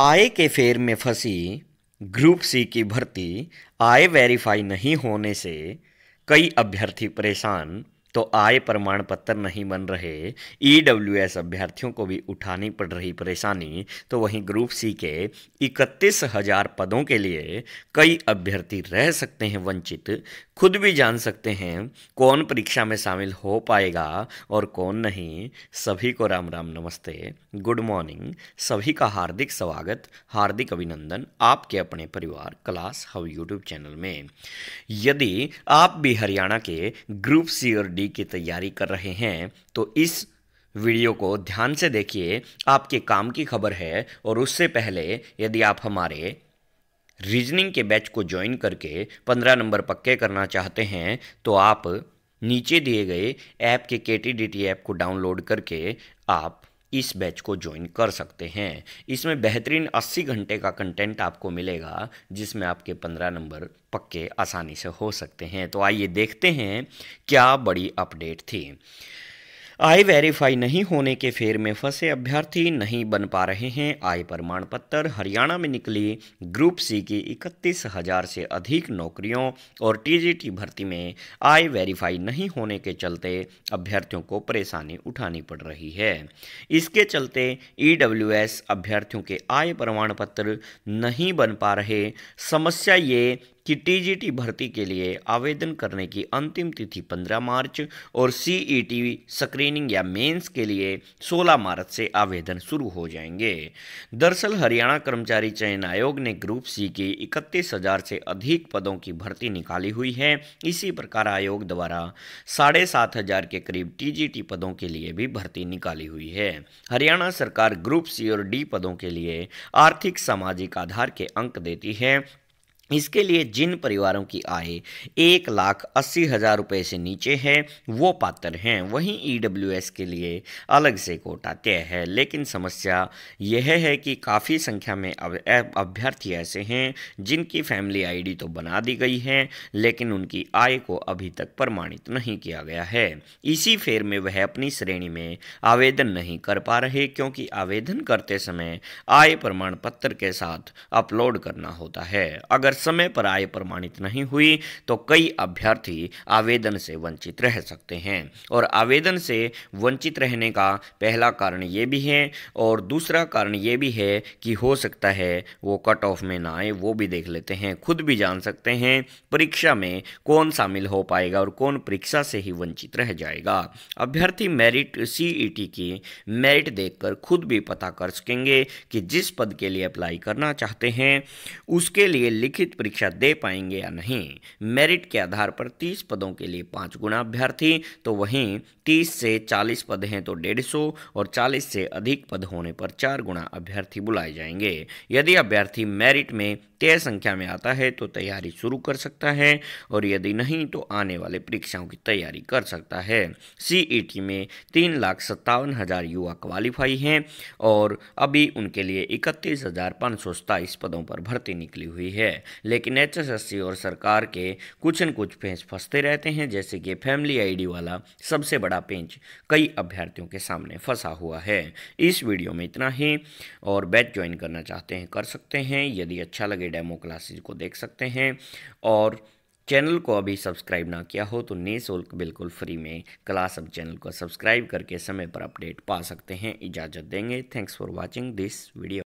आय के फेर में फंसी ग्रुप सी की भर्ती आय वेरीफाई नहीं होने से कई अभ्यर्थी परेशान तो आय प्रमाण पत्र नहीं बन रहे ईडब्ल्यूएस e अभ्यर्थियों को भी उठानी पड़ रही परेशानी तो वहीं ग्रुप सी के इकतीस हजार पदों के लिए कई अभ्यर्थी रह सकते हैं वंचित खुद भी जान सकते हैं कौन परीक्षा में शामिल हो पाएगा और कौन नहीं सभी को राम राम नमस्ते गुड मॉर्निंग सभी का हार्दिक स्वागत हार्दिक अभिनंदन आपके अपने परिवार क्लास हव यूट्यूब चैनल में यदि आप भी हरियाणा के ग्रुप सी और डी तैयारी की तैयारी कर रहे हैं तो इस वीडियो को ध्यान से देखिए आपके काम की खबर है और उससे पहले यदि आप हमारे रीजनिंग के बैच को ज्वाइन करके पंद्रह नंबर पक्के करना चाहते हैं तो आप नीचे दिए गए ऐप के के टी ऐप को डाउनलोड करके आप इस बैच को ज्वाइन कर सकते हैं इसमें बेहतरीन 80 घंटे का कंटेंट आपको मिलेगा जिसमें आपके 15 नंबर पक्के आसानी से हो सकते हैं तो आइए देखते हैं क्या बड़ी अपडेट थी आय वेरीफाई नहीं होने के फेर में फंसे अभ्यर्थी नहीं बन पा रहे हैं आय प्रमाण पत्र हरियाणा में निकली ग्रुप सी की इकतीस हजार से अधिक नौकरियों और टीजीटी भर्ती में आय वेरीफाई नहीं होने के चलते अभ्यर्थियों को परेशानी उठानी पड़ रही है इसके चलते ईडब्ल्यूएस अभ्यर्थियों के आय प्रमाण पत्र नहीं बन पा रहे समस्या ये कि टीजीटी भर्ती के लिए आवेदन करने की अंतिम तिथि 15 मार्च और सीईटी स्क्रीनिंग या मेंस के लिए 16 मार्च से आवेदन शुरू हो जाएंगे दरअसल हरियाणा कर्मचारी चयन आयोग ने ग्रुप सी की इकतीस हजार से अधिक पदों की भर्ती निकाली हुई है इसी प्रकार आयोग द्वारा साढ़े सात हजार के करीब टीजीटी पदों के लिए भी भर्ती निकाली हुई है हरियाणा सरकार ग्रुप सी और डी पदों के लिए आर्थिक सामाजिक आधार के अंक देती है इसके लिए जिन परिवारों की आय एक लाख अस्सी हज़ार रुपये से नीचे है वो पात्र हैं वहीं ई e के लिए अलग से कोटा तय है लेकिन समस्या यह है कि काफ़ी संख्या में अभ्यर्थी ऐसे हैं जिनकी फैमिली आईडी तो बना दी गई है लेकिन उनकी आय को अभी तक प्रमाणित नहीं किया गया है इसी फेर में वह अपनी श्रेणी में आवेदन नहीं कर पा रहे क्योंकि आवेदन करते समय आय प्रमाण पत्र के साथ अपलोड करना होता है अगर समय पर आय प्रमाणित नहीं हुई तो कई अभ्यर्थी आवेदन से वंचित रह सकते हैं और आवेदन से वंचित रहने का पहला कारण ये भी है और दूसरा कारण ये भी है कि हो सकता है वो कट ऑफ में ना आए वो भी देख लेते हैं खुद भी जान सकते हैं परीक्षा में कौन शामिल हो पाएगा और कौन परीक्षा से ही वंचित रह जाएगा अभ्यर्थी मेरिट सी e की मेरिट देखकर खुद भी पता कर सकेंगे कि जिस पद के लिए अप्लाई करना चाहते हैं उसके लिए लिखित लिखित परीक्षा दे पाएंगे या नहीं मेरिट के आधार पर 30 पदों के लिए पांच गुना अभ्यर्थी तो वहीं 30 से 40 पद हैं तो डेढ़ सौ और 40 से अधिक पद होने पर चार गुना अभ्यर्थी बुलाए जाएंगे यदि अभ्यर्थी मेरिट में तय संख्या में आता है तो तैयारी शुरू कर सकता है और यदि नहीं तो आने वाले परीक्षाओं की तैयारी कर सकता है सी e में तीन लाख सत्तावन हज़ार युवा क्वालिफाई हैं और अभी उनके लिए इकतीस हज़ार पाँच सौ सताईस पदों पर भर्ती निकली हुई है लेकिन एच और सरकार के कुछ न कुछ पेंच फंसते रहते हैं जैसे कि फैमिली आईडी वाला सबसे बड़ा पेंच कई अभ्यर्थियों के सामने फंसा हुआ है इस वीडियो में इतना ही और बैच ज्वाइन करना चाहते हैं कर सकते हैं यदि अच्छा लगे डेमो क्लासेज को देख सकते हैं और चैनल को अभी सब्सक्राइब ना किया हो तो निःशुल्क बिल्कुल फ्री में क्लास अब चैनल को सब्सक्राइब करके समय पर अपडेट पा सकते हैं इजाज़त देंगे thanks for watching this video